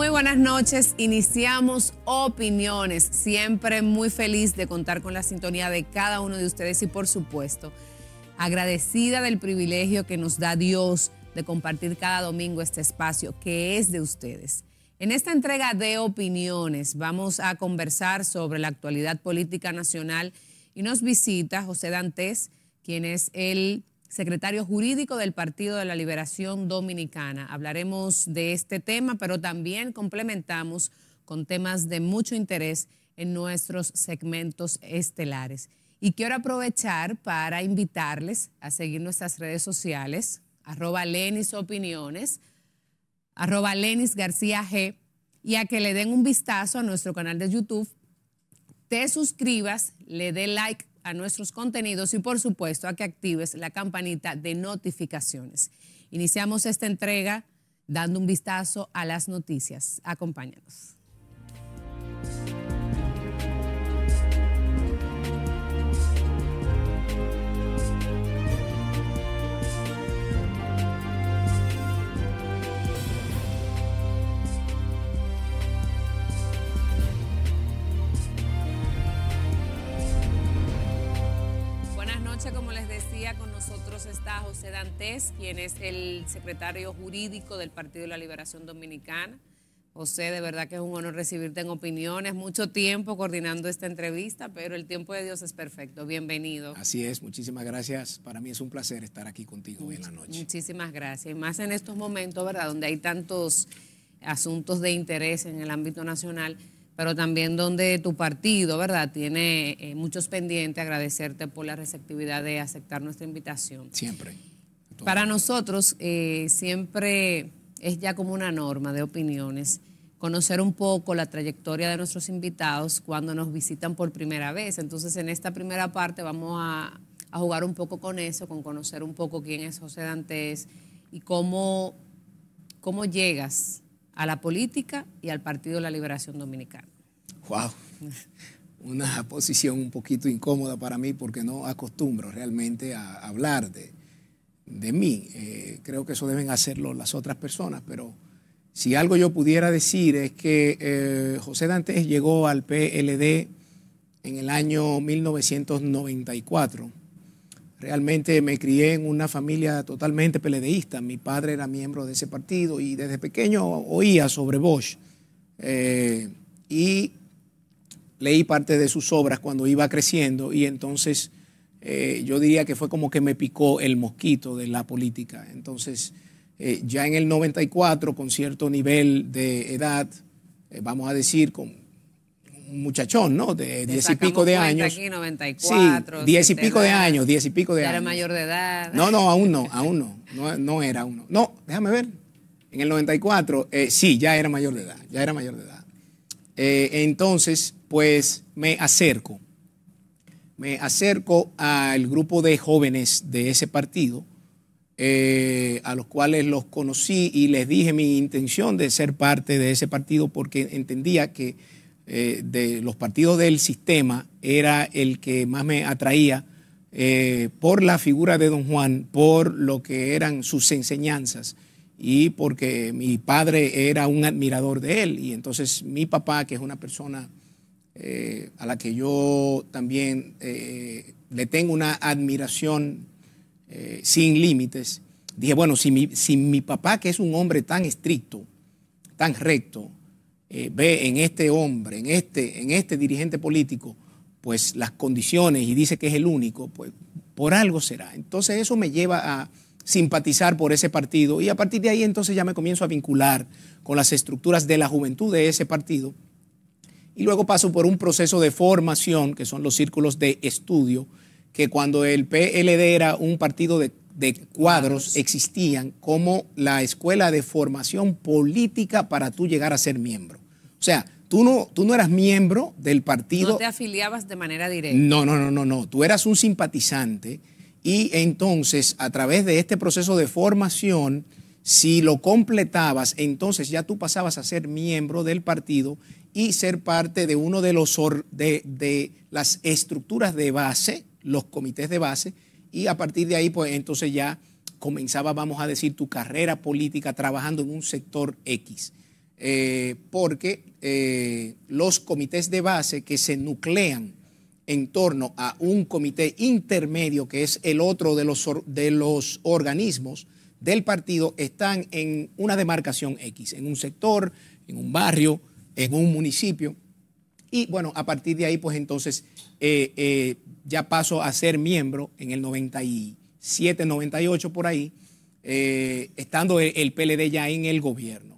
muy buenas noches. Iniciamos opiniones. Siempre muy feliz de contar con la sintonía de cada uno de ustedes y por supuesto agradecida del privilegio que nos da Dios de compartir cada domingo este espacio que es de ustedes. En esta entrega de opiniones vamos a conversar sobre la actualidad política nacional y nos visita José Dantes, quien es el secretario jurídico del Partido de la Liberación Dominicana. Hablaremos de este tema, pero también complementamos con temas de mucho interés en nuestros segmentos estelares. Y quiero aprovechar para invitarles a seguir nuestras redes sociales, arroba Lenis Opiniones, arroba Lenis García G, y a que le den un vistazo a nuestro canal de YouTube, te suscribas, le dé like a nuestros contenidos y por supuesto a que actives la campanita de notificaciones. Iniciamos esta entrega dando un vistazo a las noticias. Acompáñanos. nosotros está José Dantes, quien es el secretario jurídico del Partido de la Liberación Dominicana. José, de verdad que es un honor recibirte en opiniones. Mucho tiempo coordinando esta entrevista, pero el tiempo de Dios es perfecto. Bienvenido. Así es, muchísimas gracias. Para mí es un placer estar aquí contigo hoy en la noche. Muchísimas gracias. Y más en estos momentos, ¿verdad? Donde hay tantos asuntos de interés en el ámbito nacional pero también donde tu partido, ¿verdad?, tiene eh, muchos pendientes. Agradecerte por la receptividad de aceptar nuestra invitación. Siempre. Para nosotros eh, siempre es ya como una norma de opiniones conocer un poco la trayectoria de nuestros invitados cuando nos visitan por primera vez. Entonces, en esta primera parte vamos a, jugar un poco con eso, con conocer un poco quién es José Dantes y cómo, cómo llegas a la política y al Partido de la Liberación Dominicana. ¡Wow! Una posición un poquito incómoda para mí porque no acostumbro realmente a hablar de, de mí. Eh, creo que eso deben hacerlo las otras personas, pero si algo yo pudiera decir es que eh, José Dantes llegó al PLD en el año 1994 Realmente me crié en una familia totalmente peledeísta. Mi padre era miembro de ese partido y desde pequeño oía sobre Bosch. Eh, y leí parte de sus obras cuando iba creciendo y entonces eh, yo diría que fue como que me picó el mosquito de la política. Entonces, eh, ya en el 94, con cierto nivel de edad, vamos a decir, con muchachón, ¿no? De diez y pico de años. sí, diez y pico de años, diez y pico de ya Era mayor de edad. No, no, aún no, aún no. No, era uno. No, déjame ver. En el 94, eh, sí, ya era mayor de edad, ya era mayor de edad. Eh, entonces, pues me acerco, me acerco al grupo de jóvenes de ese partido, eh, a los cuales los conocí y les dije mi intención de ser parte de ese partido porque entendía que eh, de los partidos del sistema era el que más me atraía eh, por la figura de don Juan, por lo que eran sus enseñanzas y porque mi padre era un admirador de él. Y entonces mi papá, que es una persona eh, a la que yo también le tengo una admiración sin límites, dije, bueno, si si mi papá, que es un hombre tan estricto, tan recto, eh, ve en este hombre, en este, en este dirigente político, pues las condiciones y dice que es el único, pues por algo será. Entonces eso me lleva a simpatizar por ese partido y a partir de ahí entonces ya me comienzo a vincular con las estructuras de la juventud de ese partido y luego paso por un proceso de formación que son los círculos de estudio que cuando el PLD era un partido de cuadros existían como la escuela de formación política para tú llegar a ser miembro. O sea, tú no, tú no eras miembro del partido. No te afiliabas de manera directa. No, no, no, no, no. Tú eras un simpatizante y entonces a través de este proceso de formación, si lo completabas, entonces ya tú pasabas a ser miembro del partido y ser parte de uno de los de, de las estructuras de base, los comités de base, y a partir de ahí, pues entonces ya comenzaba, vamos a decir, tu carrera política trabajando en un sector X. Eh, porque eh, los comités de base que se nuclean en torno a un comité intermedio, que es el otro de los, de los organismos del partido, están en una demarcación X, en un sector, en un barrio, en un municipio. Y bueno, a partir de ahí, pues entonces eh, ya paso a ser miembro en el 97, 98 por ahí, estando el PLD ya en el gobierno.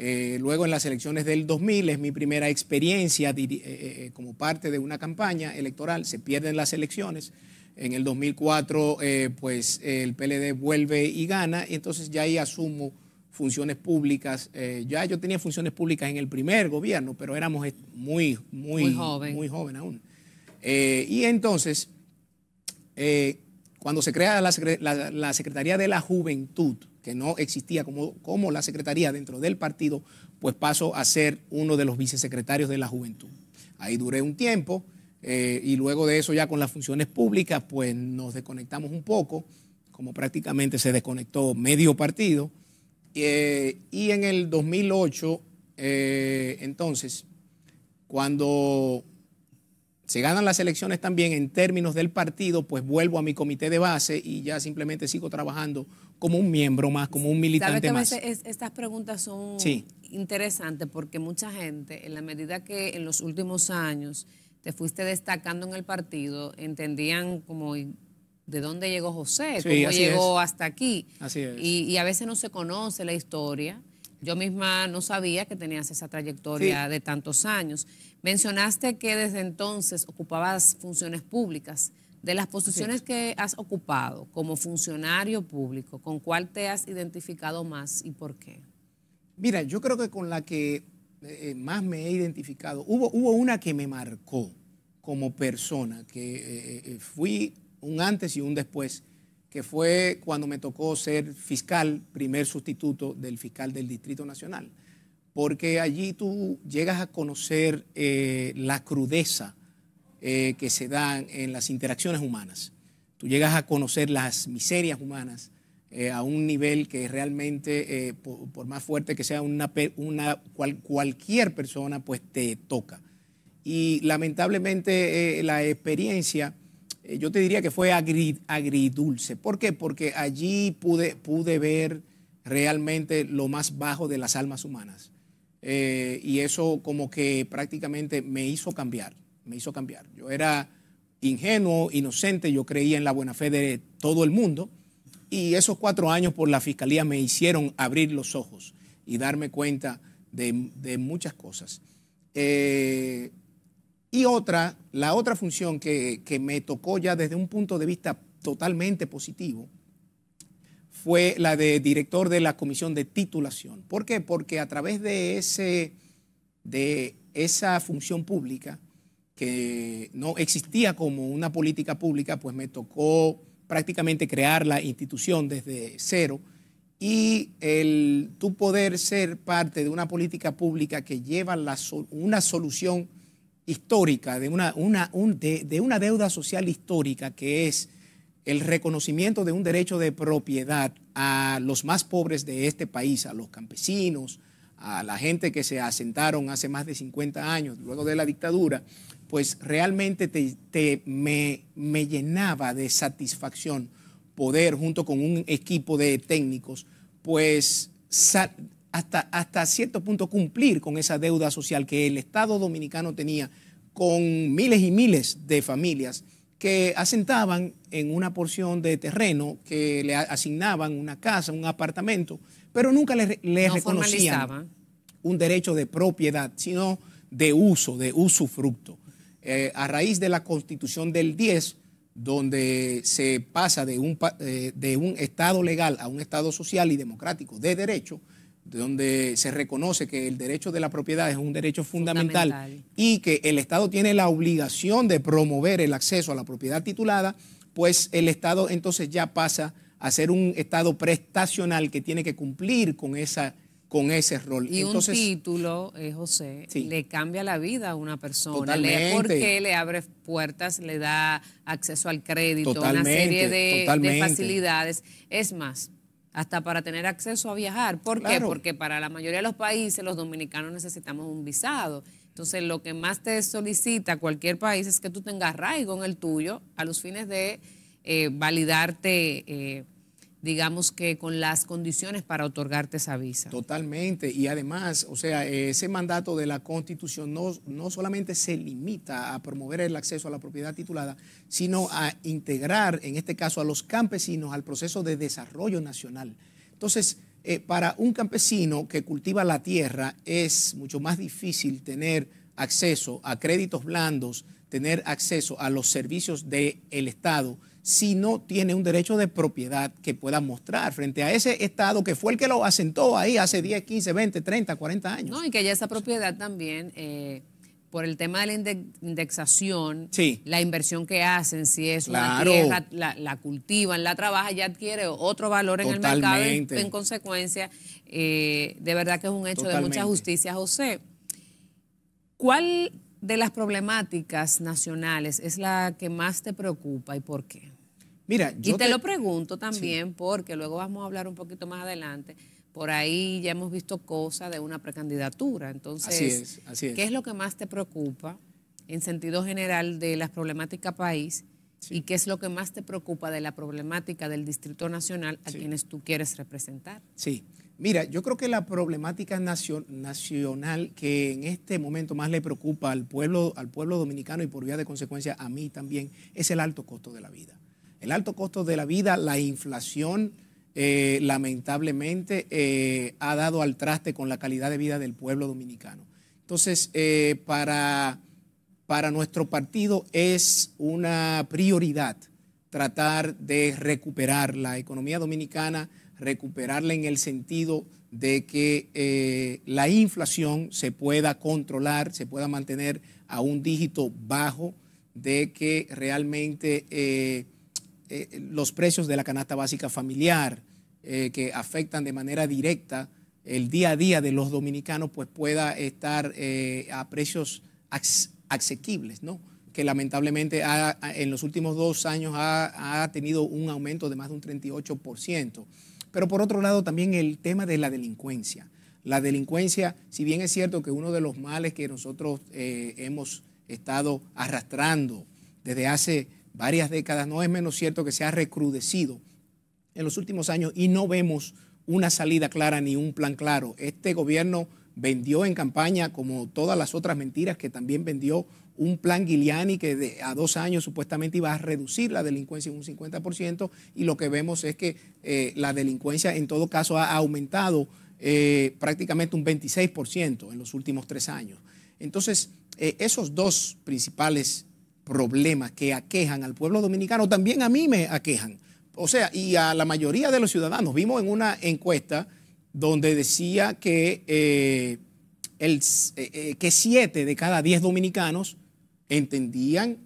Eh, luego en las elecciones del 2000 es mi primera experiencia eh, eh, como parte de una campaña electoral, se pierden las elecciones. En el 2004 pues el PLD vuelve y gana entonces ya ahí asumo funciones públicas. ya yo tenía funciones públicas en el primer gobierno, pero éramos muy, muy, muy joven, muy joven aún. y entonces cuando se crea la, Secretaría de la Juventud, que no existía como, la Secretaría dentro del partido, pues paso a ser uno de los vicesecretarios de la Juventud. Ahí duré un tiempo eh, y luego de eso ya con las funciones públicas, pues nos desconectamos un poco, como prácticamente se desconectó medio partido. Eh, y en el 2008, eh, entonces, cuando se ganan las elecciones también en términos del partido, pues vuelvo a mi comité de base y ya simplemente sigo trabajando como un miembro más, como un militante más. estas preguntas son interesantes porque mucha gente, en la medida que en los últimos años te fuiste destacando en el partido, entendían como de dónde llegó José, cómo llegó hasta aquí. y, a veces no se conoce la historia yo misma no sabía que tenías esa trayectoria de tantos años. Mencionaste que desde entonces ocupabas funciones públicas. De las posiciones que has ocupado como funcionario público, ¿con cuál te has identificado más y por qué? Mira, yo creo que con la que eh, más me he identificado, hubo, hubo una que me marcó como persona, que eh, eh, fui un antes y un después que fue cuando me tocó ser fiscal, primer sustituto del fiscal del Distrito Nacional, porque allí tú llegas a conocer eh, la crudeza eh, que se da en las interacciones humanas, tú llegas a conocer las miserias humanas eh, a un nivel que realmente, por, más fuerte que sea una, una cualquier persona, pues te toca. Y lamentablemente la experiencia eh, yo te diría que fue agridulce. ¿Por qué? Porque allí pude, pude ver realmente lo más bajo de las almas humanas. Eh, y eso como que prácticamente me hizo cambiar, me hizo cambiar. Yo era ingenuo, inocente, yo creía en la buena fe de todo el mundo y esos cuatro años por la fiscalía me hicieron abrir los ojos y darme cuenta de, de muchas cosas. Eh, y otra, la otra función que, me tocó ya desde un punto de vista totalmente positivo fue la de director de la comisión de titulación. ¿Por qué? Porque a través de, ese, de esa función pública, que no existía como una política pública, pues me tocó prácticamente crear la institución desde cero y el, tu poder ser parte de una política pública que lleva una solución histórica, de una, una, de, una deuda social histórica que es el reconocimiento de un derecho de propiedad a los más pobres de este país, a los campesinos, a la gente que se asentaron hace más de 50 años, luego de la dictadura, pues realmente me, me llenaba de satisfacción poder, junto con un equipo de técnicos, pues hasta, cierto punto cumplir con esa deuda social que el Estado dominicano tenía con miles y miles de familias que asentaban en una porción de terreno que le asignaban una casa, un apartamento, pero nunca le, reconocían un derecho de propiedad, sino de uso, de usufructo. Eh, a raíz de la constitución del 10, donde se pasa de un, eh, de un Estado legal a un Estado social y democrático de derecho, donde se reconoce que el derecho de la propiedad es un derecho fundamental, y que el Estado tiene la obligación de promover el acceso a la propiedad titulada, pues el Estado entonces ya pasa a ser un Estado prestacional que tiene que cumplir con esa con ese rol. Y un título, eh, José, le cambia la vida a una persona, Totalmente. porque le abre puertas, le da acceso al crédito, una serie de facilidades. Es más, hasta para tener acceso a viajar. ¿Por qué? Porque para la mayoría de los países los dominicanos necesitamos un visado. Entonces, lo que más te solicita cualquier país es que tú tengas arraigo en el tuyo a los fines de eh, validarte. Eh, digamos que con las condiciones para otorgarte esa visa. Totalmente, y además, o sea, ese mandato de la Constitución no, no solamente se limita a promover el acceso a la propiedad titulada, sino a integrar, en este caso, a los campesinos al proceso de desarrollo nacional. Entonces, eh, para un campesino que cultiva la tierra es mucho más difícil tener acceso a créditos blandos, tener acceso a los servicios del Estado, si no tiene un derecho de propiedad que pueda mostrar frente a ese Estado que fue el que lo asentó ahí hace 10, 15, 20, 30, 40 años. No, y que ya esa propiedad también, eh, por el tema de la indexación, la inversión que hacen, si es una tierra, la, cultivan, la trabajan, ya adquiere otro valor en el mercado. En, en consecuencia, eh, de verdad que es un hecho de mucha justicia. José, ¿cuál de las problemáticas nacionales es la que más te preocupa y por qué? y te, lo pregunto también porque luego vamos a hablar un poquito más adelante. Por ahí ya hemos visto cosas de una precandidatura. Entonces, así es, ¿qué es lo que más te preocupa en sentido general de las problemáticas país? ¿Y qué es lo que más te preocupa de la problemática del Distrito Nacional a quienes tú quieres representar? Sí, mira, yo creo que la problemática nacional que en este momento más le preocupa al pueblo, al pueblo dominicano y por vía de consecuencia a mí también es el alto costo de la vida el alto costo de la vida, la inflación, eh, lamentablemente, eh, ha dado al traste con la calidad de vida del pueblo dominicano. Entonces, eh, para, para nuestro partido es una prioridad tratar de recuperar la economía dominicana, recuperarla en el sentido de que la inflación se pueda controlar, se pueda mantener a un dígito bajo, de que realmente eh, los precios de la canasta básica familiar, eh, que afectan de manera directa el día a día de los dominicanos, pues pueda estar eh, a precios asequibles, ¿no? que lamentablemente en los últimos dos años ha, tenido un aumento de más de un 38%. Pero por otro lado también el tema de la delincuencia. La delincuencia, si bien es cierto que uno de los males que nosotros hemos estado arrastrando desde hace varias décadas, no es menos cierto que se ha recrudecido en los últimos años y no vemos una salida clara ni un plan claro. Este gobierno vendió en campaña, como todas las otras mentiras, que también vendió un plan Giliani que a dos años supuestamente iba a reducir la delincuencia en un 50% y lo que vemos es que eh, la delincuencia en todo caso ha aumentado eh, prácticamente un 26% en los últimos tres años. Entonces, eh, esos dos principales problemas que aquejan al pueblo dominicano, también a mí me aquejan. O sea, y a la mayoría de los ciudadanos. Vimos en una encuesta donde decía que, eh, el, eh, eh, que siete de cada diez dominicanos entendían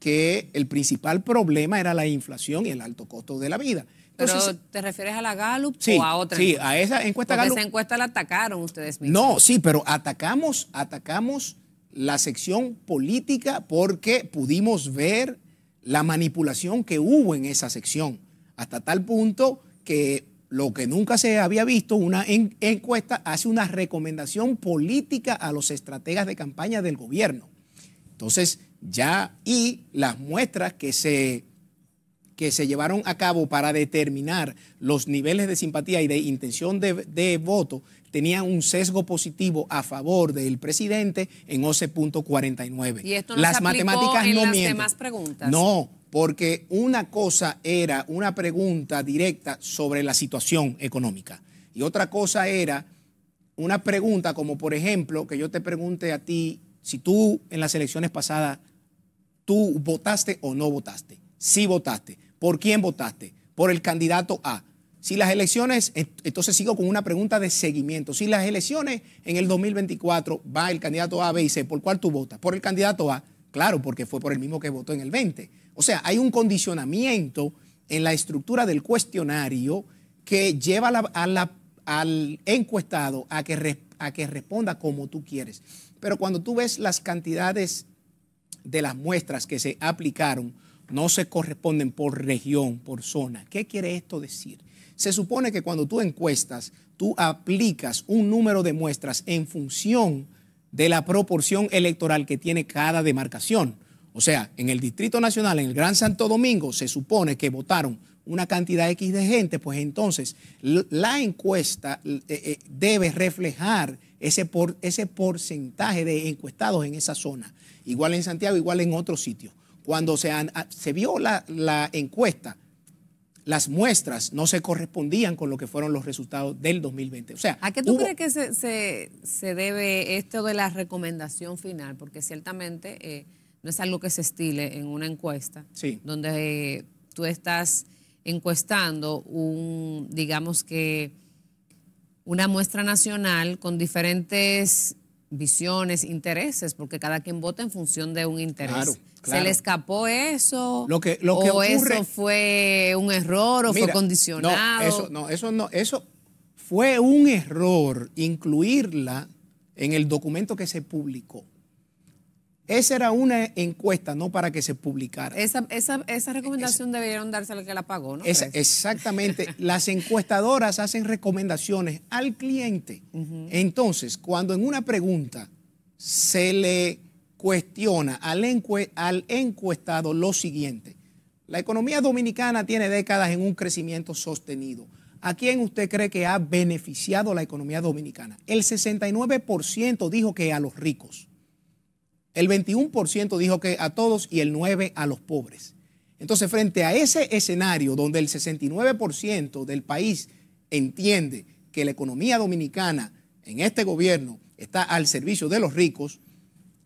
que el principal problema era la inflación y el alto costo de la vida. Pero te refieres a la Gallup o a otra? Sí, a esa encuesta Gallup. Esa encuesta la atacaron ustedes mismos. No, sí, pero atacamos, atacamos la sección política porque pudimos ver la manipulación que hubo en esa sección, hasta tal punto que lo que nunca se había visto, una encuesta hace una recomendación política a los estrategas de campaña del gobierno. Entonces, ya y las muestras que se que se llevaron a cabo para determinar los niveles de simpatía y de intención de, voto tenían un sesgo positivo a favor del presidente en 11.49. Y esto no las matemáticas no las mienten. preguntas. No, porque una cosa era una pregunta directa sobre la situación económica y otra cosa era una pregunta como por ejemplo que yo te pregunte a ti si tú en las elecciones pasadas tú votaste o no votaste. si votaste. ¿Por quién votaste? Por el candidato A. Si las elecciones, entonces sigo con una pregunta de seguimiento. Si las elecciones en el 2024 va el candidato A, B y C, ¿por cuál tú votas? Por el candidato A, claro, porque fue por el mismo que votó en el 20. O sea, hay un condicionamiento en la estructura del cuestionario que lleva al encuestado a que, a que responda como tú quieres. Pero cuando tú ves las cantidades de las muestras que se aplicaron, no se corresponden por región, por zona. ¿Qué quiere esto decir? Se supone que cuando tú encuestas, tú aplicas un número de muestras en función de la proporción electoral que tiene cada demarcación. O sea, en el Distrito Nacional, en el Gran Santo Domingo, se supone que votaron una cantidad X de gente, pues entonces la encuesta eh, eh, debe reflejar ese, ese porcentaje de encuestados en esa zona, igual en Santiago, igual en otros sitios. Cuando se, se vio la, encuesta, las muestras no se correspondían con lo que fueron los resultados del 2020. O sea, ¿a qué tú crees que se, debe esto de la recomendación final? Porque ciertamente eh, no es algo que se estile en una encuesta, donde eh, tú estás encuestando un, digamos que una muestra nacional con diferentes visiones, intereses, porque cada quien vota en función de un interés. ¿Se le escapó eso? Lo que, lo ¿O eso fue un error o fue condicionado? No, eso no, eso no, eso fue un error incluirla en el documento que se publicó. Esa era una encuesta, no para que se publicara. Esa, recomendación debieron darse al que la pagó, ¿no? Pues. exactamente. Las encuestadoras hacen recomendaciones al cliente. Entonces, cuando en una pregunta se le cuestiona al, al encuestado lo siguiente, la economía dominicana tiene décadas en un crecimiento sostenido. ¿A quién usted cree que ha beneficiado la economía dominicana? El 69% dijo que a los ricos. El 21% dijo que a todos y el 9% a los pobres. Entonces, frente a ese escenario donde el 69% del país entiende que la economía dominicana en este gobierno está al servicio de los ricos,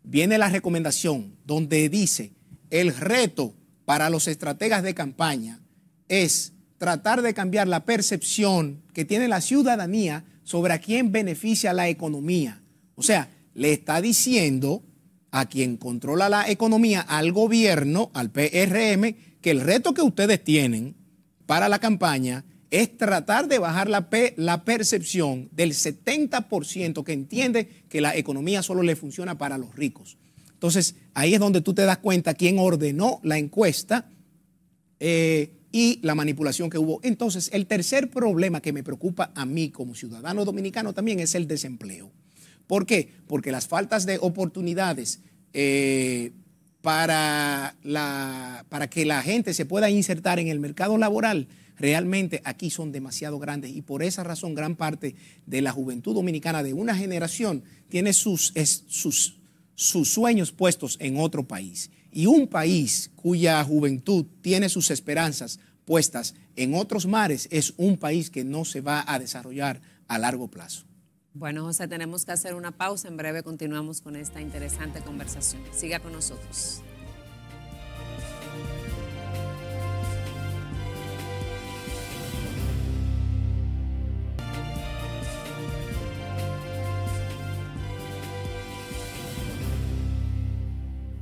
viene la recomendación donde dice el reto para los estrategas de campaña es tratar de cambiar la percepción que tiene la ciudadanía sobre a quién beneficia la economía. O sea, le está diciendo a quien controla la economía, al gobierno, al PRM, que el reto que ustedes tienen para la campaña es tratar de bajar la, percepción del 70% que entiende que la economía solo le funciona para los ricos. Entonces, ahí es donde tú te das cuenta quién ordenó la encuesta eh, y la manipulación que hubo. Entonces, el tercer problema que me preocupa a mí como ciudadano dominicano también es el desempleo. ¿Por qué? Porque las faltas de oportunidades eh, para, para que la gente se pueda insertar en el mercado laboral realmente aquí son demasiado grandes y por esa razón gran parte de la juventud dominicana de una generación tiene sus, sus, sus sueños puestos en otro país. Y un país cuya juventud tiene sus esperanzas puestas en otros mares es un país que no se va a desarrollar a largo plazo. Bueno, José, tenemos que hacer una pausa. En breve continuamos con esta interesante conversación. Siga con nosotros.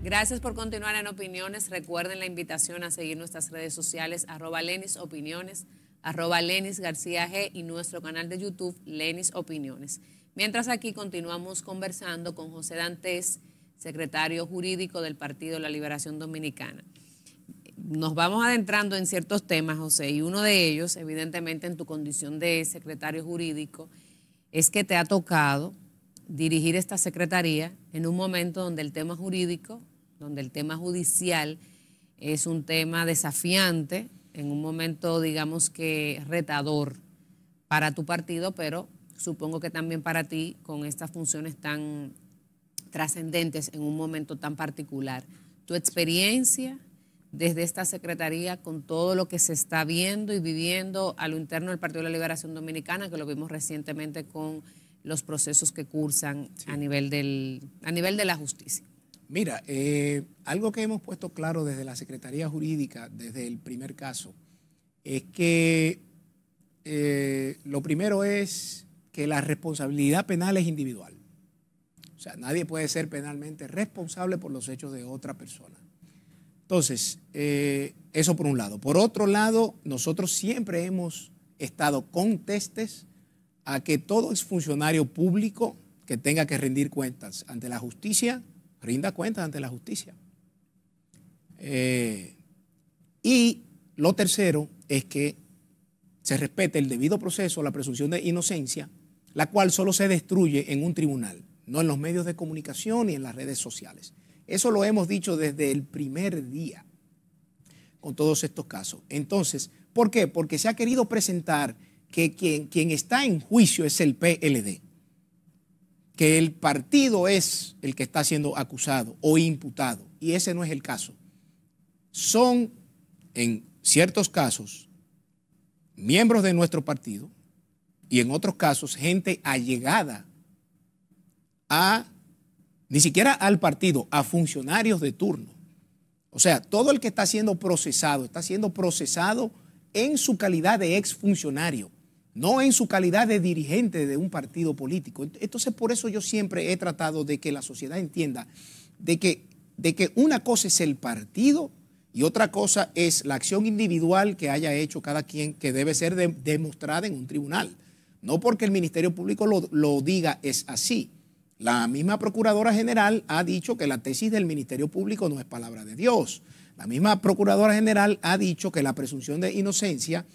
Gracias por continuar en Opiniones. Recuerden la invitación a seguir nuestras redes sociales, arroba Lenis Opiniones, arroba Lenis García G y nuestro canal de YouTube Lenis Opiniones. Mientras aquí continuamos conversando con José Dantes, secretario jurídico del Partido La Liberación Dominicana. Nos vamos adentrando en ciertos temas, José, y uno de ellos, evidentemente en tu condición de secretario jurídico, es que te ha tocado dirigir esta secretaría en un momento donde el tema jurídico, donde el tema judicial es un tema desafiante en un momento, digamos que retador para tu partido, pero supongo que también para ti con estas funciones tan trascendentes en un momento tan particular. Tu experiencia desde esta Secretaría con todo lo que se está viendo y viviendo a lo interno del Partido de la Liberación Dominicana, que lo vimos recientemente con los procesos que cursan a, nivel del, a nivel de la justicia. Mira, eh, algo que hemos puesto claro desde la Secretaría Jurídica, desde el primer caso, es que eh, lo primero es que la responsabilidad penal es individual. O sea, nadie puede ser penalmente responsable por los hechos de otra persona. Entonces, eh, eso por un lado. Por otro lado, nosotros siempre hemos estado contestes a que todo funcionario público que tenga que rendir cuentas ante la justicia rinda cuentas ante la justicia. Eh, y lo tercero es que se respete el debido proceso, la presunción de inocencia, la cual solo se destruye en un tribunal, no en los medios de comunicación ni en las redes sociales. Eso lo hemos dicho desde el primer día con todos estos casos. Entonces, ¿por qué? Porque se ha querido presentar que quien está en juicio es el PLD que el partido es el que está siendo acusado o imputado. Y ese no es el caso. Son, en ciertos casos, miembros de nuestro partido y en otros casos gente allegada a, ni siquiera al partido, a funcionarios de turno. O sea, todo el que está siendo procesado, está siendo procesado en su calidad de exfuncionario no en su calidad de dirigente de un partido político. Entonces, por eso yo siempre he tratado de que la sociedad entienda de que, de que una cosa es el partido y otra cosa es la acción individual que haya hecho cada quien, que debe ser demostrada en un tribunal. No porque el Ministerio Público lo, lo diga es así. La misma Procuradora General ha dicho que la tesis del Ministerio Público no es palabra de Dios. La misma Procuradora General ha dicho que la presunción de inocencia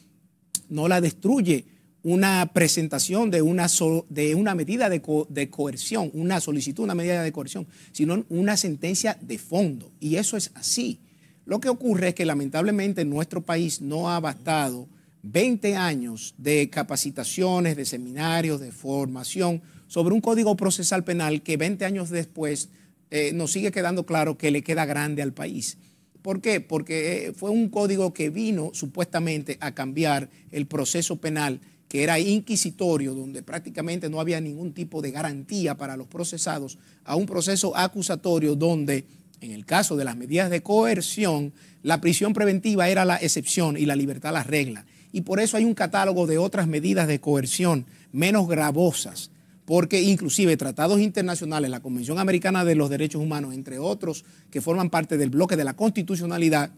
no la destruye una presentación de una, de una medida de, coerción, una solicitud, una medida de coerción, sino una sentencia de fondo. Y eso es así. Lo que ocurre es que lamentablemente en nuestro país no ha bastado 20 años de capacitaciones, de seminarios, de formación sobre un código procesal penal que 20 años después eh, nos sigue quedando claro que le queda grande al país. ¿Por qué? Porque eh, fue un código que vino supuestamente a cambiar el proceso penal que era inquisitorio, donde prácticamente no había ningún tipo de garantía para los procesados, a un proceso acusatorio donde, en el caso de las medidas de coerción, la prisión preventiva era la excepción y la libertad la regla. Y por eso hay un catálogo de otras medidas de coerción menos gravosas, porque inclusive tratados internacionales, la Convención Americana de los Derechos Humanos, entre otros, que forman parte del bloque de la constitucionalidad,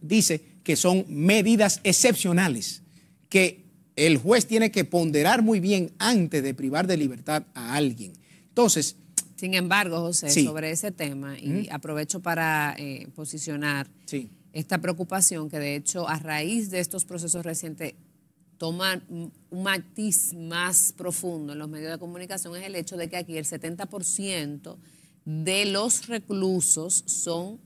dice que son medidas excepcionales que el juez tiene que ponderar muy bien antes de privar de libertad a alguien. Entonces... Sin embargo, José, sobre ese tema, y aprovecho para eh, posicionar esta preocupación que de hecho a raíz de estos procesos recientes toma un matiz más profundo en los medios de comunicación, es el hecho de que aquí el 70% de los reclusos son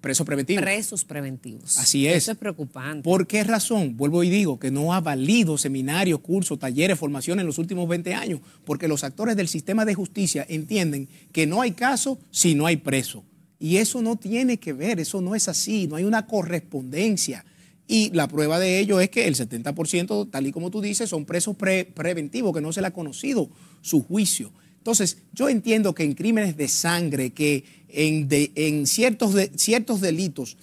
Presos preventivos. Presos preventivos. Así es. Eso es preocupante. ¿Por qué razón? Vuelvo y digo que no ha valido seminarios, cursos, talleres, formación en los últimos 20 años, porque los actores del sistema de justicia entienden que no hay caso si no hay preso. Y eso no tiene que ver, eso no es así, no hay una correspondencia. Y la prueba de ello es que el 70%, tal y como tú dices, son presos preventivos, que no se le ha conocido su juicio. Entonces, yo entiendo que en crímenes de sangre, que en, ciertos, ciertos delitos,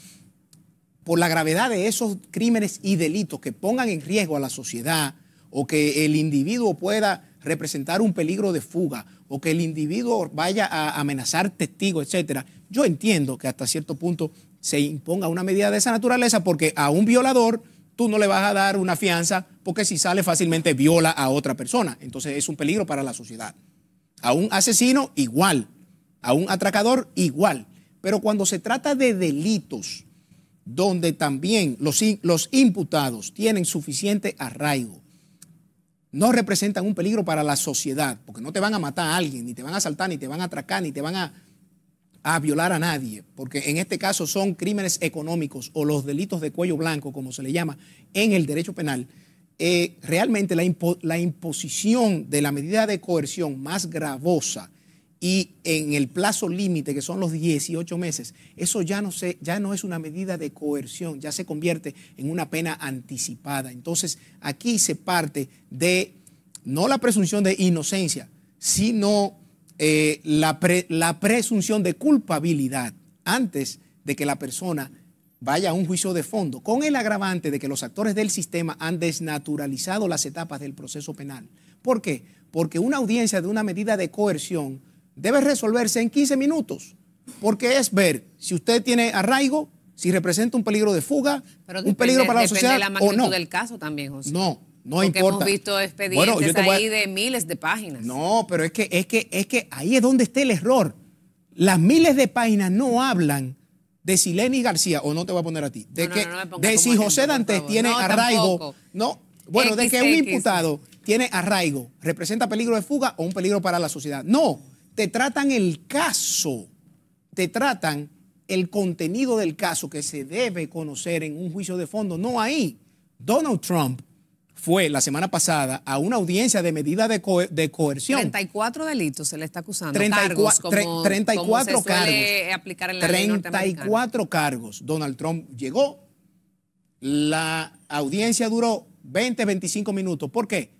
por la gravedad de esos crímenes y delitos que pongan en riesgo a la sociedad o que el individuo pueda representar un peligro de fuga o que el individuo vaya a amenazar testigos, etcétera, yo entiendo que hasta cierto punto se imponga una medida de esa naturaleza porque a un violador tú no le vas a dar una fianza porque si sale fácilmente viola a otra persona. Entonces es un peligro para la sociedad. A un asesino igual a un atracador igual. Pero cuando se trata de delitos donde también los, los imputados tienen suficiente arraigo, no representan un peligro para la sociedad, porque no te van a matar a alguien, ni te van a asaltar, ni te van a atracar, ni te van a, violar a nadie, porque en este caso son crímenes económicos o los delitos de cuello blanco, como se le llama en el derecho penal, eh, realmente la, la imposición de la medida de coerción más gravosa y en el plazo límite, que son los 18 meses, eso ya no, ya no es una medida de coerción, ya se convierte en una pena anticipada. Entonces, aquí se parte de no la presunción de inocencia, sino eh, la, la presunción de culpabilidad antes de que la persona vaya a un juicio de fondo, con el agravante de que los actores del sistema han desnaturalizado las etapas del proceso penal. ¿Por qué? Porque una audiencia de una medida de coerción debe resolverse en 15 minutos, porque es ver si usted tiene arraigo, si representa un peligro de fuga, un peligro para la sociedad de no. del caso también, No, no Porque importa. hemos visto expedientes ahí de miles de páginas. No, pero es que, es, que, es que ahí es donde está el error. Las miles de páginas no hablan de si Lenny García, o no te voy a poner a ti, de, que, de si José Dante Dantes tiene arraigo. No, bueno, de que un imputado tiene arraigo, representa peligro de fuga o un peligro para la sociedad. No, te tratan el caso, te tratan el contenido del caso que se debe conocer en un juicio de fondo, no ahí. Donald Trump fue la semana pasada a una audiencia de medida de, coerción. 34 delitos se le está acusando. 34 cargos. 34 cargos. 34 cargos. Donald Trump llegó. La audiencia duró 20, 25 minutos. ¿Por qué?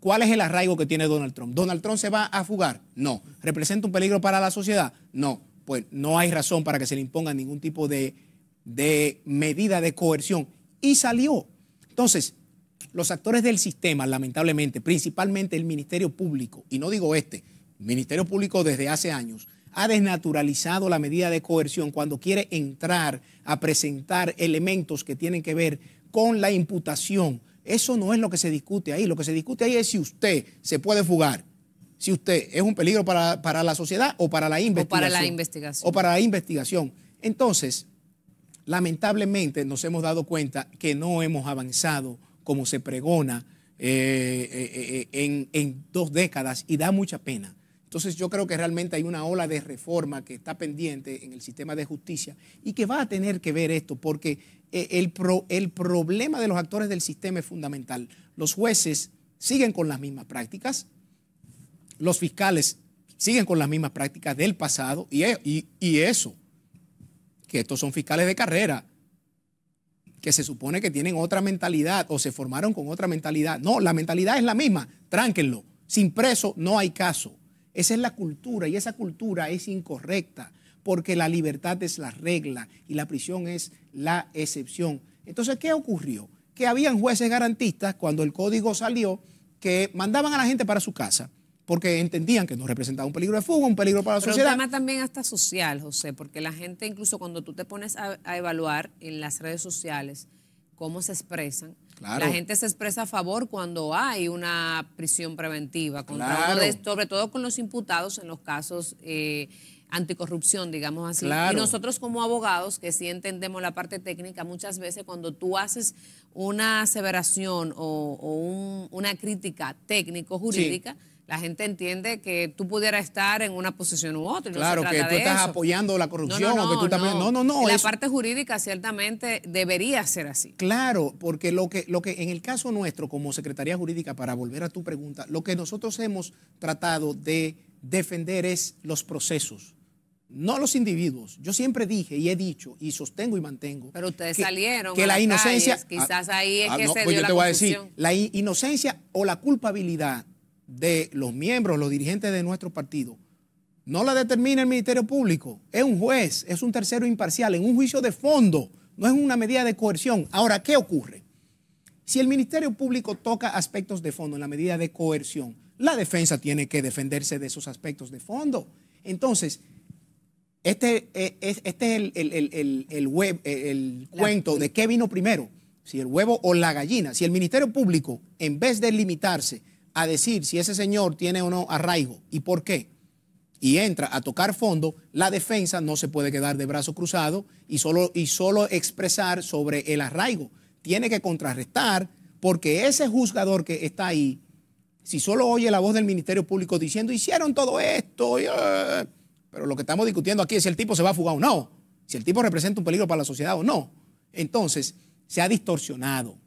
¿Cuál es el arraigo que tiene Donald Trump? ¿Donald Trump se va a fugar? No. ¿Representa un peligro para la sociedad? No. Pues no hay razón para que se le imponga ningún tipo de, de medida de coerción. Y salió. Entonces, los actores del sistema, lamentablemente, principalmente el Ministerio Público, y no digo este, el Ministerio Público desde hace años, ha desnaturalizado la medida de coerción cuando quiere entrar a presentar elementos que tienen que ver con la imputación eso no es lo que se discute ahí. Lo que se discute ahí es si usted se puede fugar, si usted es un peligro para, la sociedad o para la investigación. O para la investigación. O para la investigación. Entonces, lamentablemente nos hemos dado cuenta que no hemos avanzado como se pregona eh, eh, eh, en dos décadas y da mucha pena. Entonces yo creo que realmente hay una ola de reforma que está pendiente en el sistema de justicia y que va a tener que ver esto, porque eh, el, el problema de los actores del sistema es fundamental. Los jueces siguen con las mismas prácticas, los fiscales siguen con las mismas prácticas del pasado eh, y, y eso, que estos son fiscales de carrera, que se supone que tienen otra mentalidad o se formaron con otra mentalidad. No, la mentalidad es la misma, tránquenlo. Sin preso no hay caso. Esa es la cultura y esa cultura es incorrecta porque la libertad es la regla y la prisión es la excepción. Entonces, ¿qué ocurrió? Que habían jueces garantistas cuando el código salió que mandaban a la gente para su casa porque entendían que no representaba un peligro de fuga, un peligro para la sociedad. tema también hasta social, José, porque la gente incluso cuando tú te pones a evaluar en las redes sociales cómo se expresan, la gente se expresa a favor cuando hay una prisión preventiva, sobre todo con los imputados en los casos eh, anticorrupción, digamos así. Y nosotros como abogados, que sí entendemos la parte técnica, muchas veces cuando tú haces una aseveración o, una crítica técnico-jurídica, la gente entiende que tú pudieras estar en una posición u otra. Claro, que tú estás apoyando la corrupción no, o que tú también. No, no, no. La parte jurídica ciertamente debería ser así. Claro, porque lo que, lo que en el caso nuestro, como Secretaría Jurídica, para volver a tu pregunta, lo que nosotros hemos tratado de defender es los procesos. No los individuos. Yo siempre dije y he dicho y sostengo y mantengo. que, Que la inocencia. quizás ahí es ah, que se pues yo te voy a decir, la inocencia o la culpabilidad de los miembros, los dirigentes de nuestro partido, no la determina el Ministerio Público, es un juez, es un tercero imparcial, en un juicio de fondo, no es una medida de coerción. Ahora, ¿qué ocurre? Si el Ministerio Público toca aspectos de fondo en la medida de coerción, la defensa tiene que defenderse de esos aspectos de fondo. Entonces, este, eh, este es el, el, eh, cuento de qué vino primero, si el huevo o la gallina. Si el Ministerio Público, en vez de limitarse a decir si ese señor tiene o no arraigo y por qué, y entra a tocar fondo, la defensa no se puede quedar de brazos cruzados y solo, y solo expresar sobre el arraigo. Tiene que contrarrestar porque ese juzgador que está ahí, si solo oye la voz del Ministerio Público diciendo, hicieron todo esto, eh", pero lo que estamos discutiendo aquí es si el tipo se va a fugar o no, si el tipo representa un peligro para la sociedad o no. Entonces, se ha distorsionado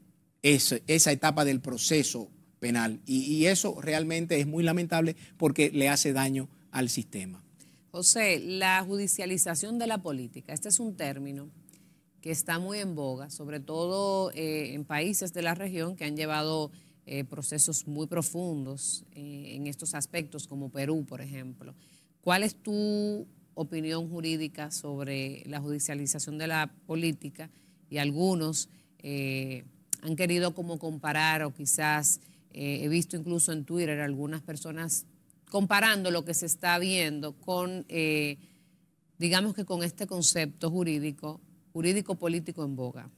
esa, esa etapa del proceso penal. Y, eso realmente es muy lamentable porque le hace daño al sistema. José, la judicialización de la política, este es un término que está muy en boga, sobre todo eh, en países de la región que han llevado eh, procesos muy profundos eh, en estos aspectos, como Perú, por ejemplo. ¿Cuál es tu opinión jurídica sobre la judicialización de la política? Y algunos han querido como comparar o quizás eh, he visto incluso en Twitter algunas personas comparando lo que se está viendo con, eh, digamos que con este concepto jurídico, jurídico-político en boga.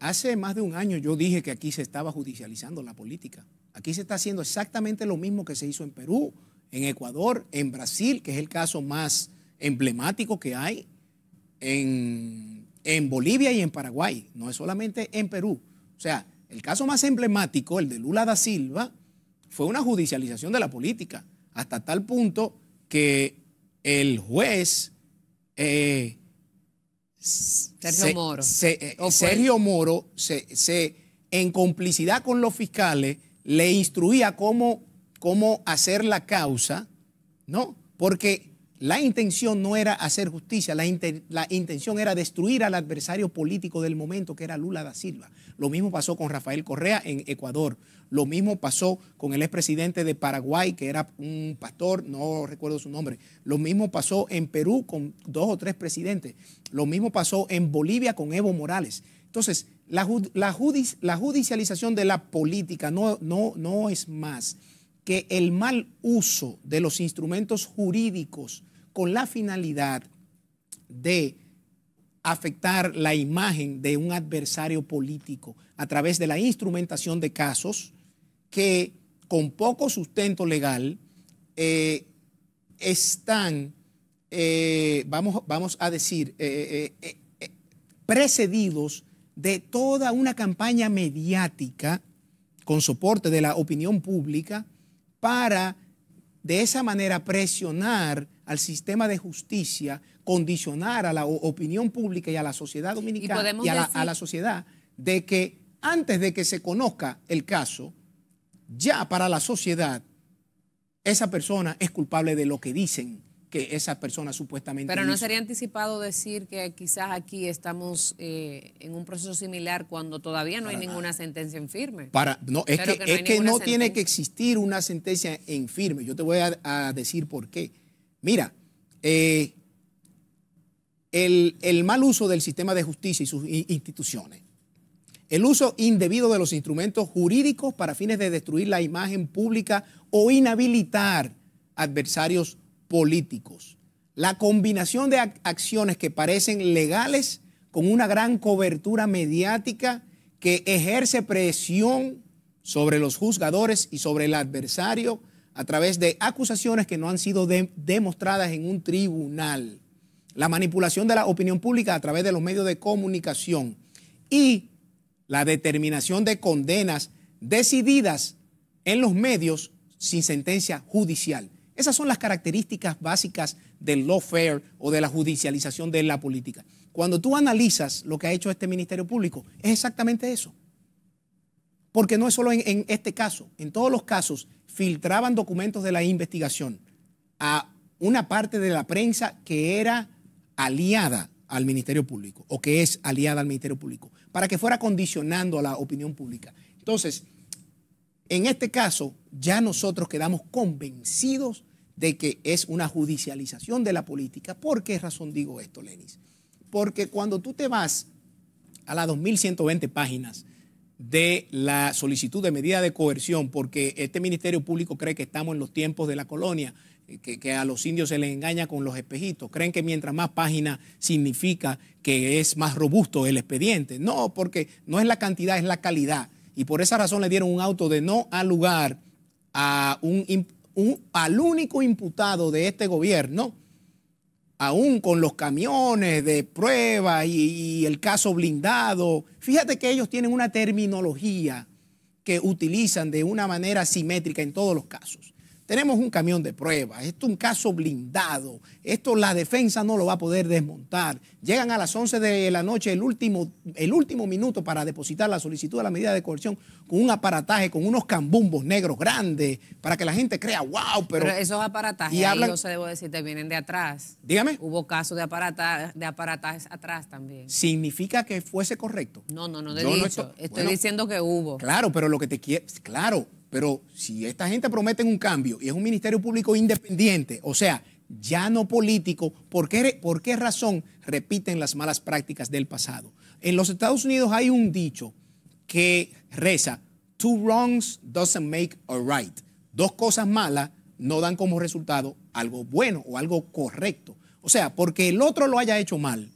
Hace más de un año yo dije que aquí se estaba judicializando la política. Aquí se está haciendo exactamente lo mismo que se hizo en Perú, en Ecuador, en Brasil, que es el caso más emblemático que hay, en, en Bolivia y en Paraguay, no es solamente en Perú. O sea, el caso más emblemático, el de Lula da Silva, fue una judicialización de la política, hasta tal punto que el juez eh, eh, Sergio, Moro. Se, en complicidad con los fiscales, le instruía cómo, cómo hacer la causa, ¿no? Porque la intención no era hacer justicia, la, intención era destruir al adversario político del momento, que era Lula da Silva. Lo mismo pasó con Rafael Correa en Ecuador, lo mismo pasó con el expresidente de Paraguay, que era un pastor, no recuerdo su nombre, lo mismo pasó en Perú con dos o tres presidentes, lo mismo pasó en Bolivia con Evo Morales. Entonces, la, la judicialización de la política no, no, no es más que el mal uso de los instrumentos jurídicos con la finalidad de afectar la imagen de un adversario político a través de la instrumentación de casos que con poco sustento legal eh, están, eh, vamos, vamos, a decir, eh, precedidos de toda una campaña mediática con soporte de la opinión pública para de esa manera presionar al sistema de justicia, condicionar a la opinión pública y a la sociedad dominicana y, a la sociedad de que antes de que se conozca el caso, ya para la sociedad, esa persona es culpable de lo que dicen que esa persona supuestamente. Pero no sería anticipado decir que quizás aquí estamos eh, en un proceso similar cuando todavía no hay ninguna sentencia en firme. Para, no, es que, no, tiene que existir una sentencia en firme. Yo te voy a, decir por qué. Mira, eh, el, el, mal uso del sistema de justicia y sus instituciones, el uso indebido de los instrumentos jurídicos para fines de destruir la imagen pública o inhabilitar adversarios políticos. La combinación de acciones que parecen legales con una gran cobertura mediática que ejerce presión sobre los juzgadores y sobre el adversario a través de acusaciones que no han sido demostradas en un tribunal. La manipulación de la opinión pública a través de los medios de comunicación y la determinación de condenas decididas en los medios sin sentencia judicial. Esas son las características básicas del lawfare o de la judicialización de la política. Cuando tú analizas lo que ha hecho este Ministerio Público, es exactamente eso. Porque no es solo en, este caso, en todos los casos filtraban documentos de la investigación a una parte de la prensa que era aliada al Ministerio Público o que es aliada al Ministerio Público, para que fuera condicionando a la opinión pública. Entonces, en este caso, ya nosotros quedamos convencidos de que es una judicialización de la política. ¿Por qué razón digo esto, Lenis? Porque cuando tú te vas a las 2.120 páginas de la solicitud de medida de coerción, porque este Ministerio Público cree que estamos en los tiempos de la colonia, eh, que, que, a los indios se les engaña con los espejitos. Creen que mientras más páginas significa que es más robusto el expediente. No, porque no es la cantidad, es la calidad. Y por esa razón le dieron un auto de no al lugar a un, al único imputado de este gobierno, aún con los camiones de prueba y el caso blindado, fíjate que ellos tienen una terminología que utilizan de una manera simétrica en todos los casos. Tenemos un camión de prueba, esto es un caso blindado, esto la defensa no lo va a poder desmontar. Llegan a las 11 de la noche el último, el último minuto para depositar la solicitud de la medida de coerción con un aparataje, con unos cambumbos negros grandes, para que la gente crea, wow, pero... Pero esos aparatajes, y hablan, yo se debo decirte, vienen de atrás. Dígame. Hubo casos de, aparata, de aparatajes atrás también. ¿Significa que fuese correcto? No, no, no, de dicho. estoy, diciendo que hubo. Claro, pero lo que te quiero... Claro, pero si esta gente promete un cambio y es un ministerio público independiente, o sea, ya no político, ¿por qué, ¿por qué razón repiten las malas prácticas del pasado? En los Estados Unidos hay un dicho que reza, two wrongs doesn't make a right. Dos cosas malas no dan como resultado algo bueno o algo correcto. O sea, porque el otro lo haya hecho mal,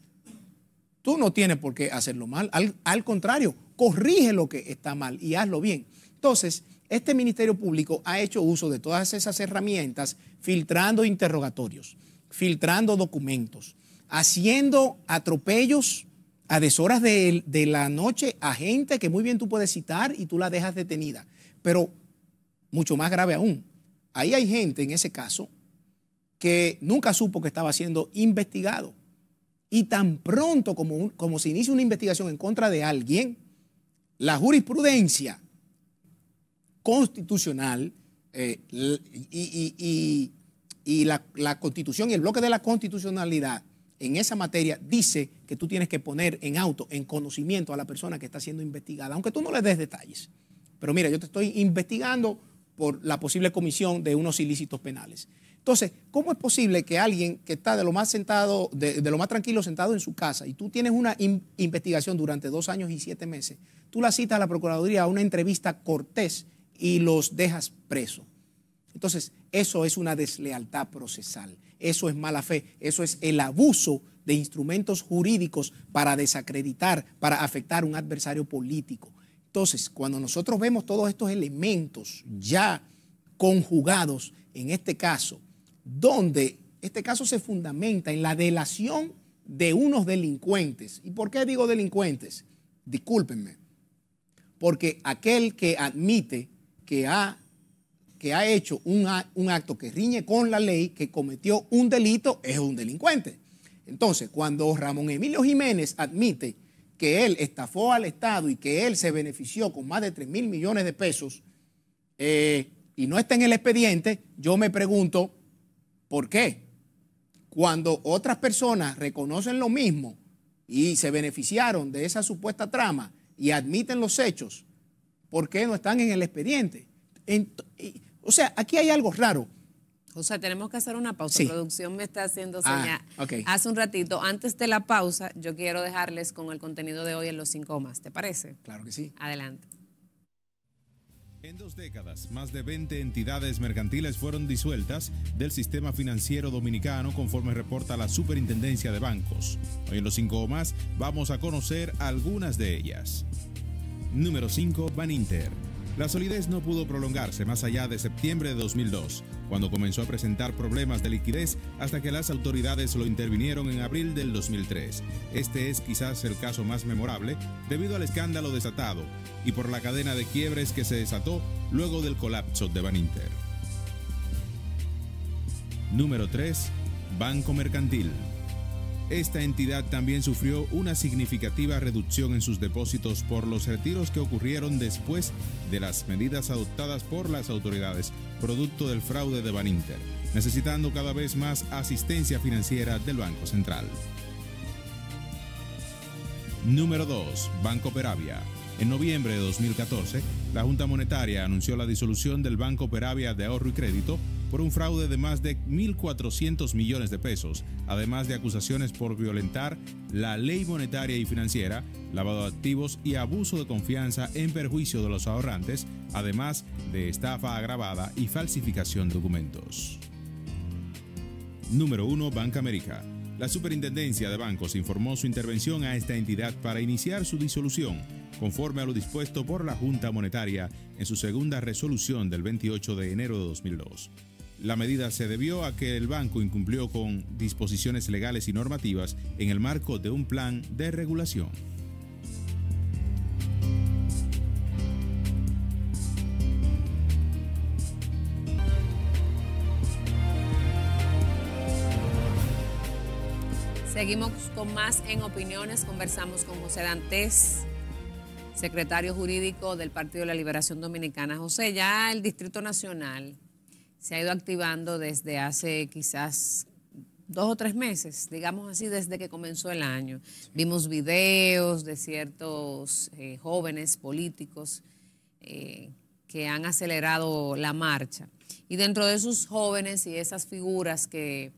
tú no tienes por qué hacerlo mal. Al, al contrario, corrige lo que está mal y hazlo bien. Entonces, este Ministerio Público ha hecho uso de todas esas herramientas filtrando interrogatorios, filtrando documentos, haciendo atropellos a deshoras de, la noche a gente que muy bien tú puedes citar y tú la dejas detenida. Pero mucho más grave aún, ahí hay gente en ese caso que nunca supo que estaba siendo investigado. Y tan pronto como se inicia una investigación en contra de alguien, la jurisprudencia constitucional eh, y, la, constitución y el bloque de la constitucionalidad en esa materia dice que tú tienes que poner en auto, en conocimiento a la persona que está siendo investigada, aunque tú no le des detalles. Pero mira, yo te estoy investigando por la posible comisión de unos ilícitos penales. Entonces, ¿cómo es posible que alguien que está de lo más sentado, de, lo más tranquilo sentado en su casa y tú tienes una investigación durante dos años y siete meses, tú la citas a la Procuraduría a una entrevista cortés y los dejas preso. Entonces, eso es una deslealtad procesal, eso es mala fe, eso es el abuso de instrumentos jurídicos para desacreditar, para afectar a un adversario político. Entonces, cuando nosotros vemos todos estos elementos ya conjugados en este caso, donde este caso se fundamenta en la delación de unos delincuentes. ¿Y por qué digo delincuentes? Discúlpenme. Porque aquel que admite que ha, que ha hecho un, acto que riñe con la ley, que cometió un delito, es un delincuente. Entonces, cuando Ramón Emilio Jiménez admite que él estafó al Estado y que él se benefició con más de 3 mil millones de pesos eh, y no está en el expediente, yo me pregunto, ¿por qué? Cuando otras personas reconocen lo mismo y se beneficiaron de esa supuesta trama y admiten los hechos, ¿Por qué no están en el expediente? o sea, aquí hay algo raro. O sea, tenemos que hacer una pausa. La Producción me está haciendo ah, señal. Hace un ratito, antes de la pausa, yo quiero dejarles con el contenido de hoy en los cinco más. ¿Te parece? Claro que sí. Adelante. En dos décadas, más de 20 entidades mercantiles fueron disueltas del sistema financiero dominicano, conforme reporta la Superintendencia de Bancos. Hoy en los cinco más vamos a conocer algunas de ellas. Número 5. Van Inter. La solidez no pudo prolongarse más allá de septiembre de 2002, cuando comenzó a presentar problemas de liquidez hasta que las autoridades lo intervinieron en abril del 2003. Este es quizás el caso más memorable debido al escándalo desatado y por la cadena de quiebres que se desató luego del colapso de Baninter. Número 3. Banco Mercantil. Esta entidad también sufrió una significativa reducción en sus depósitos por los retiros que ocurrieron después de las medidas adoptadas por las autoridades, producto del fraude de Baninter, necesitando cada vez más asistencia financiera del Banco Central. Número 2. Banco Peravia. En noviembre de 2014, la Junta Monetaria anunció la disolución del Banco Peravia de Ahorro y Crédito por un fraude de más de 1.400 millones de pesos, además de acusaciones por violentar la ley monetaria y financiera, lavado de activos y abuso de confianza en perjuicio de los ahorrantes, además de estafa agravada y falsificación de documentos. Número 1. Banca América. La Superintendencia de Bancos informó su intervención a esta entidad para iniciar su disolución, conforme a lo dispuesto por la Junta Monetaria en su segunda resolución del 28 de enero de 2002. La medida se debió a que el banco incumplió con disposiciones legales y normativas en el marco de un plan de regulación. Seguimos con más en opiniones. Conversamos con José Dantes, secretario jurídico del Partido de la Liberación Dominicana. José, ya el Distrito Nacional se ha ido activando desde hace quizás dos o tres meses, digamos así, desde que comenzó el año. Vimos videos de ciertos eh, jóvenes políticos eh, que han acelerado la marcha. Y dentro de esos jóvenes y esas figuras que,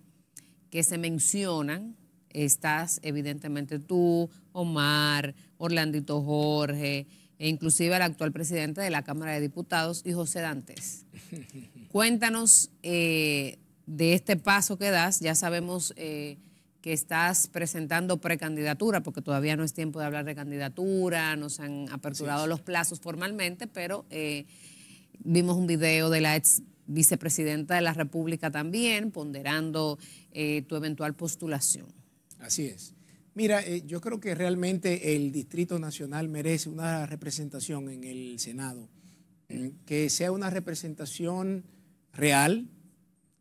que se mencionan, estás evidentemente tú, Omar, Orlandito Jorge, e inclusive al actual presidente de la Cámara de Diputados José Dantes. Cuéntanos eh, de este paso que das. Ya sabemos eh, que estás presentando precandidatura, porque todavía no es tiempo de hablar de candidatura, nos han aperturado los plazos formalmente, pero eh, vimos un video de la ex vicepresidenta de la República también, ponderando tu eventual postulación. Así es. Mira, eh, yo creo que realmente el Distrito Nacional merece una representación en el Senado, mm, que sea una representación real,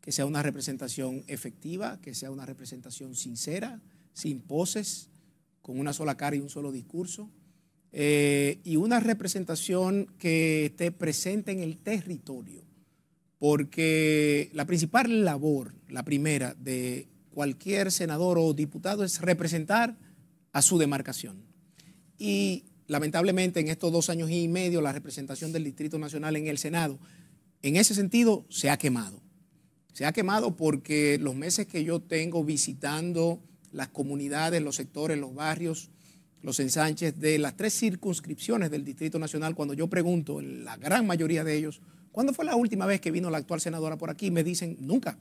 que sea una representación efectiva, que sea una representación sincera, sin poses, con una sola cara y un solo discurso, eh, y una representación que esté presente en el territorio, porque la principal labor, la primera de cualquier senador o diputado es representar a su demarcación. Y lamentablemente en estos dos años y medio la representación del Distrito Nacional en el Senado, en ese sentido, se ha quemado. Se ha quemado porque los meses que yo tengo visitando las comunidades, los sectores, los barrios, los ensanches de las tres circunscripciones del Distrito Nacional, cuando yo pregunto, la gran mayoría de ellos, ¿cuándo fue la última vez que vino la actual senadora por aquí? Me dicen, nunca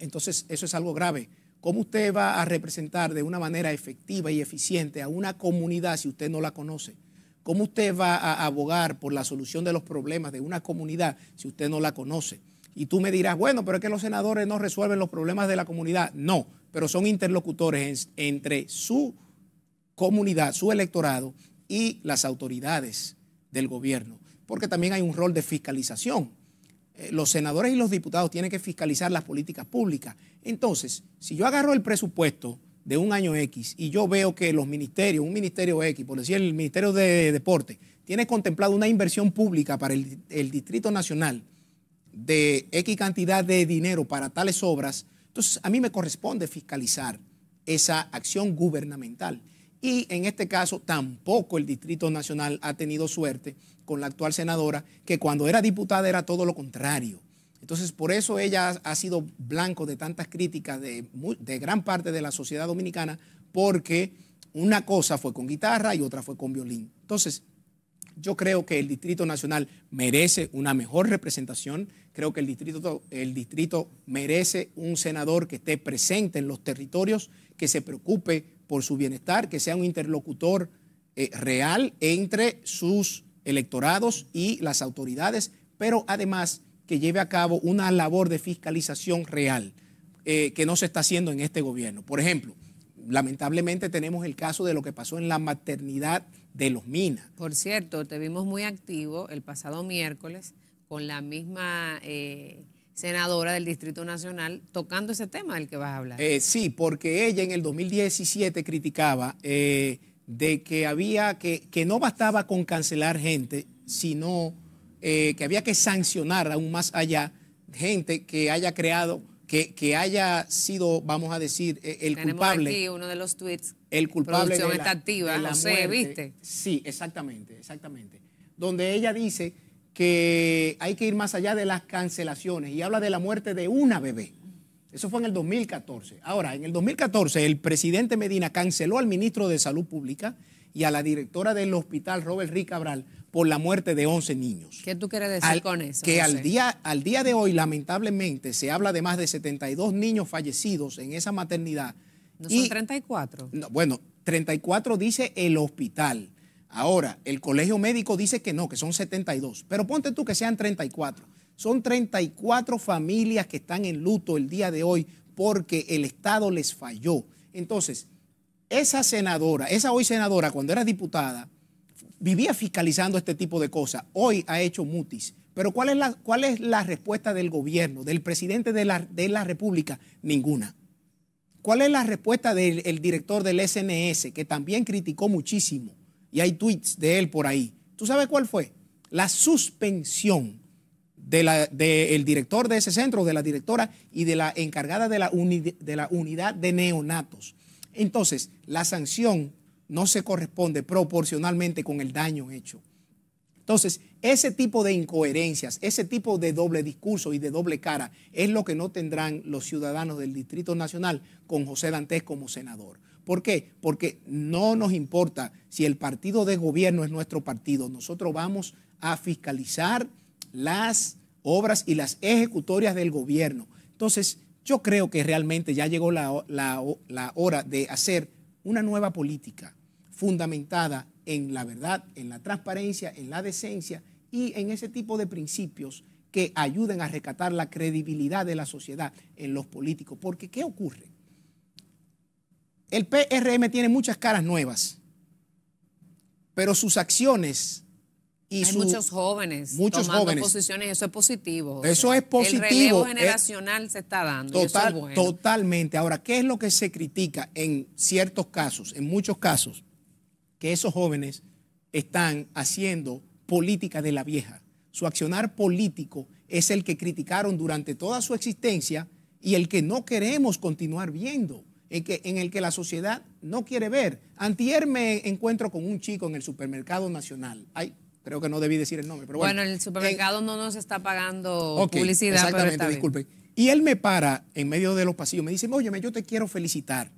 entonces eso es algo grave. ¿Cómo usted va a representar de una manera efectiva y eficiente a una comunidad si usted no la conoce? ¿Cómo usted va a abogar por la solución de los problemas de una comunidad si usted no la conoce? Y tú me dirás, bueno, pero es que los senadores no resuelven los problemas de la comunidad. No, pero son interlocutores entre su comunidad, su electorado y las autoridades del gobierno, porque también hay un rol de fiscalización eh, los senadores y los diputados tienen que fiscalizar las políticas públicas. Entonces, si yo agarro el presupuesto de un año X y yo veo que los ministerios, un ministerio X, por decir el Ministerio de Deporte, tiene contemplado una inversión pública para el, el Distrito Nacional de X cantidad de dinero para tales obras, entonces a mí me corresponde fiscalizar esa acción gubernamental. Y en este caso tampoco el Distrito Nacional ha tenido suerte con la actual senadora, que cuando era diputada era todo lo contrario. Entonces, por eso ella ha sido blanco de tantas críticas de, gran parte de la sociedad dominicana, porque una cosa fue con guitarra y otra fue con violín. Entonces, yo creo que el Distrito Nacional merece una mejor representación, creo que el distrito, el distrito merece un senador que esté presente en los territorios, que se preocupe por su bienestar, que sea un interlocutor eh, real entre sus electorados y las autoridades, pero además que lleve a cabo una labor de fiscalización real eh, que no se está haciendo en este gobierno. Por ejemplo, lamentablemente tenemos el caso de lo que pasó en la maternidad de los Minas. Por cierto, te vimos muy activo el pasado miércoles con la misma... Eh, senadora del Distrito Nacional, tocando ese tema del que vas a hablar. Eh, sí, porque ella en el 2017 criticaba eh, de que había que, que no bastaba con cancelar gente, sino eh, que había que sancionar aún más allá gente que haya creado, que, haya sido, vamos a decir, el Tenemos culpable. Aquí uno de los tweets. El culpable. activa, ¿viste? Sí, exactamente, exactamente. Donde ella dice que hay que ir más allá de las cancelaciones y habla de la muerte de una bebé. Eso fue en el 2014. Ahora, en el 2014 el presidente Medina canceló al ministro de Salud Pública y a la directora del hospital Robert Rick Cabral por la muerte de 11 niños. ¿Qué tú quieres decir con eso? Que al día, al día de hoy, lamentablemente, se habla de más de 72 niños fallecidos en esa maternidad. ¿No son 34? No, bueno, 34 dice el hospital. Ahora, el colegio médico dice que no, que son 72, pero ponte tú que sean 34. Son 34 familias que están en luto el día de hoy porque el Estado les falló. Entonces, esa senadora, esa hoy senadora, cuando era diputada, vivía fiscalizando este tipo de cosas. Hoy ha hecho mutis. Pero ¿cuál es la, respuesta del gobierno, del presidente de la República? Ninguna. ¿Cuál es la respuesta del director del SNS, que también criticó muchísimo? y hay tweets de él por ahí. ¿Tú sabes cuál fue? La suspensión del director de ese centro, de la directora y de la encargada de la, de la unidad de neonatos. Entonces, la sanción no se corresponde proporcionalmente con el daño hecho. Entonces, ese tipo de incoherencias, ese tipo de doble discurso y de doble cara es lo que no tendrán los ciudadanos del Distrito Nacional con José Dantes como senador. ¿Por qué? Porque no nos importa si el partido de gobierno es nuestro partido. Nosotros vamos a fiscalizar las obras y las ejecutorias del gobierno. Entonces, yo creo que realmente ya llegó la, hora de hacer una nueva política fundamentada en la verdad, en la transparencia, en la decencia y en ese tipo de principios que ayuden a rescatar la credibilidad de la sociedad en los políticos. Porque, ¿qué ocurre? El PRM tiene muchas caras nuevas, pero sus acciones y Hay muchos jóvenes muchos tomando jóvenes. posiciones, eso es positivo. Eso es positivo. El relevo eh, generacional se está dando. eso es bueno. Totalmente. Ahora, ¿qué es lo que se critica en ciertos casos, en muchos casos? Que esos jóvenes están haciendo política de la vieja. Su accionar político es el que criticaron durante toda su existencia y el que no queremos continuar viendo en, el que la sociedad no quiere ver. Antier me encuentro con un chico en el supermercado nacional. Ay, creo que no debí decir el nombre, pero bueno. Bueno, el supermercado no nos está pagando publicidad. Exactamente, pero Y él me para en medio de los pasillos, me dice, óyeme, yo te quiero felicitar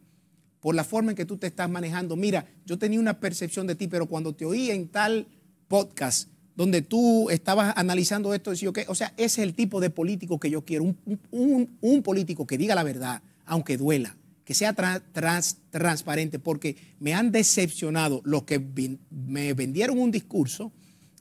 por la forma en que tú te estás manejando. Mira, yo tenía una percepción de ti, pero cuando te oí en tal podcast donde tú estabas analizando esto, decía, o sea, ese es el tipo de político que yo quiero, un político que diga la verdad, aunque duela, que sea transparente, porque me han decepcionado los que me vendieron un discurso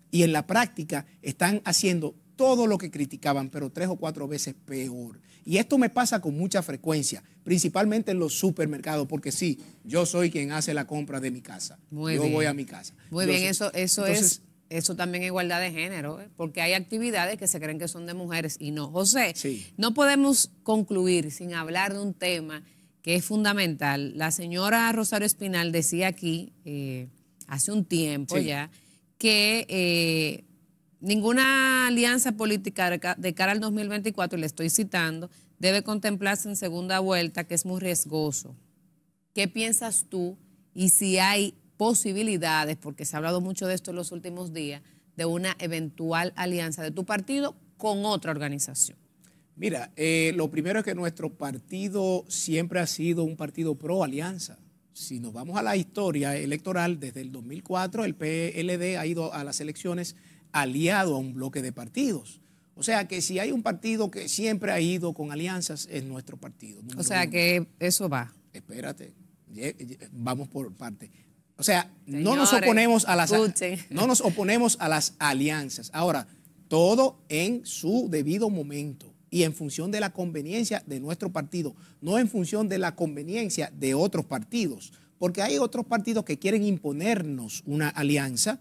y en la práctica están haciendo todo lo que criticaban, pero tres o cuatro veces peor. Y esto me pasa con mucha frecuencia, principalmente en los supermercados, porque sí, yo soy quien hace la compra de mi casa. yo voy a mi casa. Muy bien, eso, eso es eso también es igualdad de género, ¿eh? porque hay actividades que se creen que son de mujeres y no. José, no podemos concluir sin hablar de un tema que es fundamental. La señora Rosario Espinal decía aquí, eh, hace un tiempo ya, que eh, ninguna alianza política de cara al 2024, y le estoy citando, debe contemplarse en segunda vuelta, que es muy riesgoso. ¿Qué piensas tú y si hay posibilidades, porque se ha hablado mucho de esto en los últimos días, de una eventual alianza de tu partido con otra organización? Mira, eh, lo primero es que nuestro partido siempre ha sido un partido pro alianza. Si nos vamos a la historia electoral, desde el 2004 el PLD ha ido a las elecciones aliado a un bloque de partidos. O sea que si hay un partido que siempre ha ido con alianzas, es nuestro partido. O sea que eso va. Espérate, vamos por parte. O sea, no nos oponemos a las no nos oponemos a las alianzas. Ahora, todo en su debido momento y en función de la conveniencia de nuestro partido, no en función de la conveniencia de otros partidos, porque hay otros partidos que quieren imponernos una alianza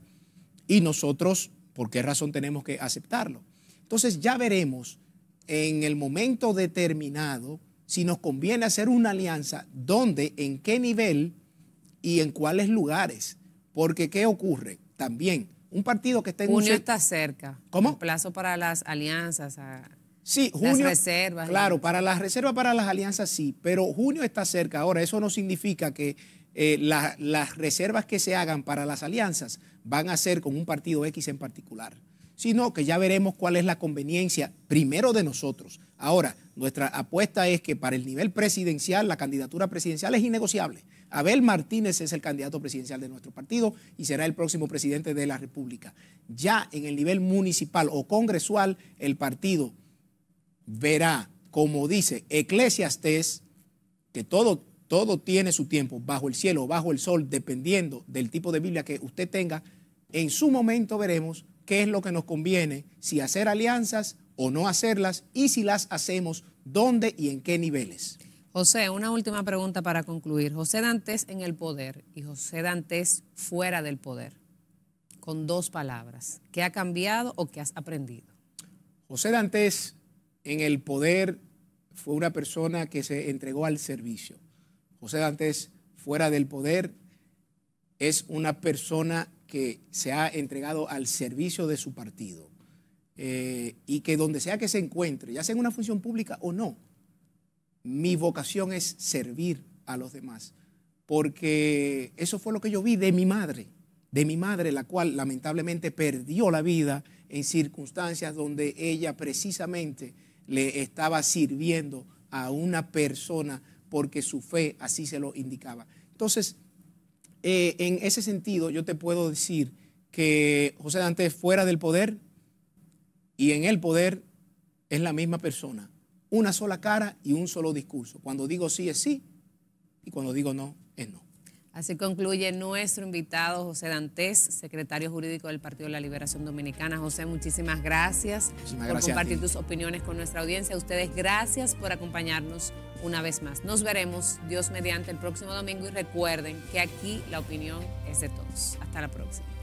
y nosotros, ¿por qué razón tenemos que aceptarlo? Entonces ya veremos en el momento determinado si nos conviene hacer una alianza, dónde, en qué nivel y en cuáles lugares, porque ¿qué ocurre? También un partido que está en Junio está cerca. ¿Cómo? plazo para las alianzas. Sí, junio. Claro, para las reservas, para las alianzas sí, pero junio está cerca. Ahora, eso no significa que eh, las reservas que se hagan para las alianzas van a ser con un partido X en particular, sino que ya veremos cuál es la conveniencia primero de nosotros. Ahora, nuestra apuesta es que para el nivel presidencial, la candidatura presidencial es innegociable. Abel Martínez es el candidato presidencial de nuestro partido y será el próximo presidente de la República. Ya en el nivel municipal o congresual, el partido verá, como dice Eclesiastes, que todo, todo tiene su tiempo, bajo el cielo, bajo el sol, dependiendo del tipo de Biblia que usted tenga, en su momento veremos qué es lo que nos conviene, si hacer alianzas o no hacerlas y si las hacemos, dónde y en qué niveles. José, una última pregunta para concluir. José Dantes en el poder y José Dantes fuera del poder, con dos palabras. ¿Qué ha cambiado o qué has aprendido? José Dantes en el poder fue una persona que se entregó al servicio. José Dantes, fuera del poder, es una persona que se ha entregado al servicio de su partido eh, y que donde sea que se encuentre, ya sea en una función pública o no, mi vocación es servir a los demás, porque eso fue lo que yo vi de mi madre, de mi madre, la cual lamentablemente perdió la vida en circunstancias donde ella precisamente le estaba sirviendo a una persona porque su fe así se lo indicaba. Entonces, eh, en ese sentido, yo te puedo decir que José Dante es fuera del poder y en el poder es la misma persona. Una sola cara y un solo discurso. Cuando digo sí es sí y cuando digo no es no. Así concluye nuestro invitado José Dantes, secretario jurídico del Partido de la Liberación Dominicana. José, muchísimas gracias por compartir tus opiniones con nuestra audiencia. ustedes, gracias por acompañarnos una vez más. Nos veremos, Dios mediante, el próximo domingo y recuerden que aquí la opinión es de todos. Hasta la próxima.